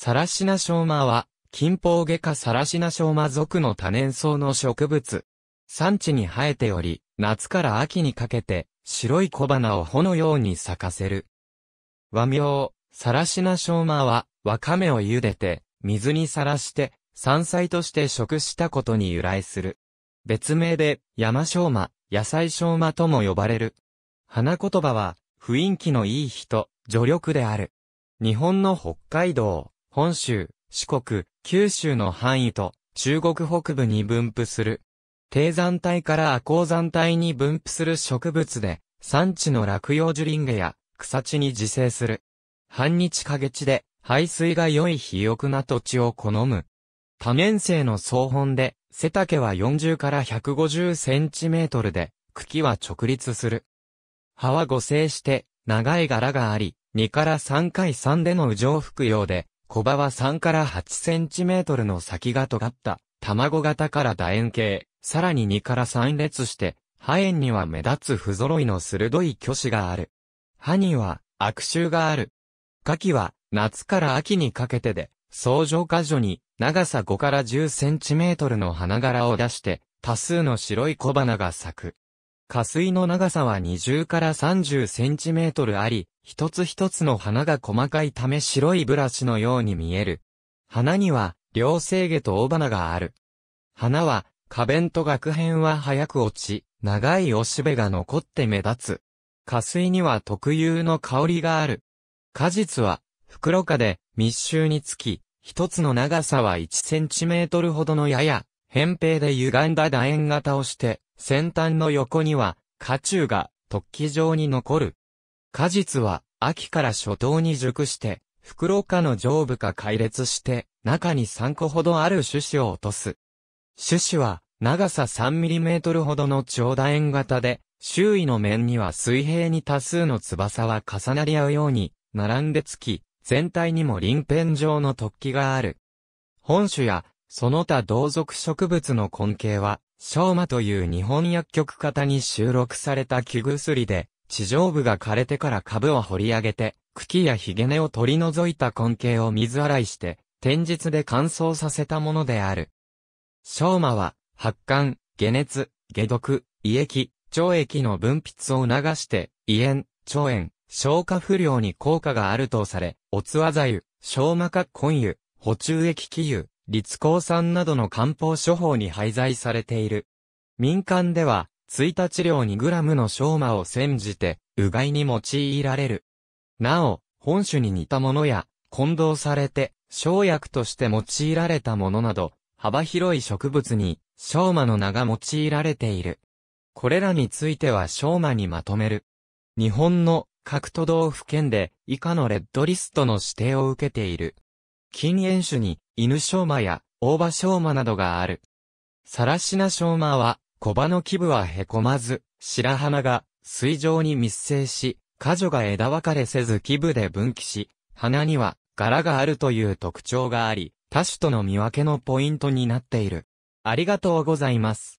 サラシナショウマは、金峰下科サラシナショウマ属の多年草の植物。産地に生えており、夏から秋にかけて、白い小花を穂のように咲かせる。和名、サラシナショウマは、わかめを茹でて、水にさらして、山菜として食したことに由来する。別名で、山ショウマ、野菜ショウマとも呼ばれる。花言葉は、雰囲気のいい人、助力である。日本の北海道、本州、四国、九州の範囲と中国北部に分布する。低山帯から亜高山帯に分布する植物で、産地の落葉樹林下や草地に自生する。半日陰地で排水が良い肥沃な土地を好む。多年生の草本で、背丈は40から150センチメートルで、茎は直立する。葉は互生して、長い柄があり、2から3回3での雨上服用で、小葉は3から8センチメートルの先が尖った、卵型から楕円形、さらに2から3列して、葉炎には目立つ不揃いの鋭い巨子がある。歯には悪臭がある。夏季は夏から秋にかけてで、相乗箇所に長さ5から10センチメートルの花柄を出して、多数の白い小花が咲く。下水の長さは20から30センチメートルあり、一つ一つの花が細かいため白いブラシのように見える。花には、両生毛と尾花がある。花は、花弁と額編は早く落ち、長いおしべが残って目立つ。花水には特有の香りがある。果実は、袋花で密集につき、一つの長さは1センチメートルほどのやや、扁平で歪んだ楕円型をして、先端の横には、花柱が突起状に残る。果実は、秋から初冬に熟して、袋かの上部か解裂して、中に3個ほどある種子を落とす。種子は、長さ 3mm ほどの長楕円型で、周囲の面には水平に多数の翼は重なり合うように、並んでつき、全体にも臨片状の突起がある。本種や、その他同族植物の根茎は、ショマという日本薬局型に収録された木薬で、地上部が枯れてから株を掘り上げて、茎やヒゲ根を取り除いた根茎を水洗いして、天日で乾燥させたものである。小馬は、発汗、解熱、解毒、胃液、腸液の分泌を促して、胃炎、腸炎、消化不良に効果があるとされ、おつわ座湯、昭和か根湯、補中液気湯、立抗酸などの漢方処方に廃材されている。民間では、1日量2ムの生麻を煎じて、うがいに用いられる。なお、本種に似たものや、混同されて、生薬として用いられたものなど、幅広い植物に、生麻の名が用いられている。これらについては生麻にまとめる。日本の各都道府県で以下のレッドリストの指定を受けている。禁煙種に犬生麻や大葉生麻などがある。サラシナ生麻は小葉の基部はへこまず、白花が水上に密生し、花女が枝分かれせず基部で分岐し、花には柄があるという特徴があり、多種との見分けのポイントになっている。ありがとうございます。